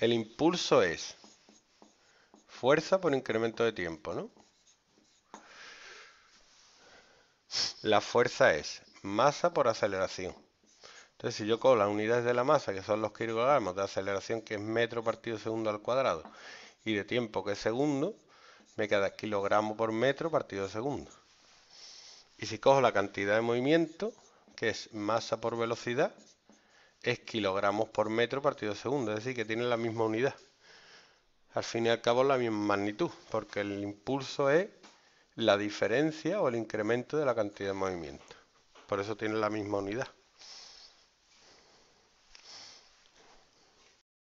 El impulso es fuerza por incremento de tiempo, ¿no? La fuerza es masa por aceleración. Entonces, si yo cojo las unidades de la masa, que son los kilogramos, de aceleración, que es metro partido segundo al cuadrado, y de tiempo, que es segundo, me queda kilogramo por metro partido segundo. Y si cojo la cantidad de movimiento, que es masa por velocidad, es kilogramos por metro partido segundo, es decir, que tiene la misma unidad. Al fin y al cabo la misma magnitud, porque el impulso es la diferencia o el incremento de la cantidad de movimiento. Por eso tiene la misma unidad.